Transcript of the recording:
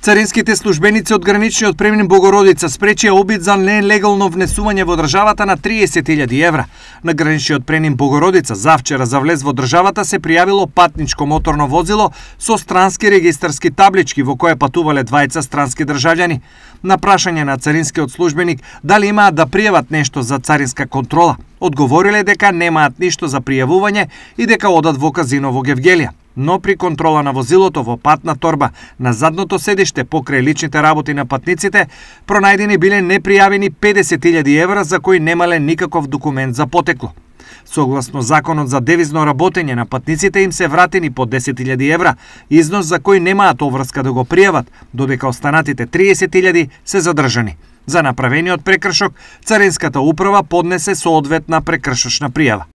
Царинските службеници од граничниот премин Богородица спречија обид за нелегално внесување во државата на 30.000 евра. На граничниот премин Богородица завчера за влез во државата се пријавило патничко моторно возило со странски регистарски таблички во кое патувале двајца странски државјани. На прашање на царинскиот службеник дали имаат да пријават нешто за царинска контрола, одговориле дека немаат ништо за пријавување и дека одат во казино во Гевгелија. Но при контрола на возилото во патна торба на задното седиште покрај личните работи на патниците, пронајдени биле непријавени 50.000 евра за кои немале никаков документ за потекло. Согласно законот за девизно работење на патниците им се вратени по 10.000 евра, износ за кој немаат оврска да го пријават, додека останатите 30.000 се задржани. За направениот прекршок, Царинската управа поднесе соодветна прекршочна пријава.